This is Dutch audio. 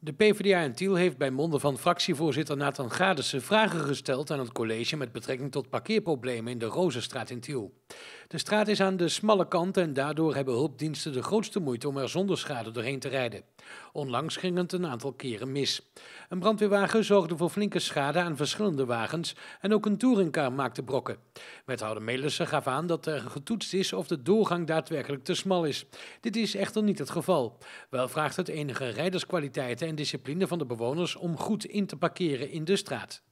De PvdA in Tiel heeft bij monden van fractievoorzitter Nathan Gadissen vragen gesteld aan het college met betrekking tot parkeerproblemen in de Rozenstraat in Tiel. De straat is aan de smalle kant en daardoor hebben hulpdiensten de grootste moeite om er zonder schade doorheen te rijden. Onlangs ging het een aantal keren mis. Een brandweerwagen zorgde voor flinke schade aan verschillende wagens en ook een touringcar maakte brokken. Wethouder Melissen gaf aan dat er getoetst is of de doorgang daadwerkelijk te smal is. Dit is echter niet het geval. Wel vraagt het enige rijderskwaliteiten en discipline van de bewoners om goed in te parkeren in de straat.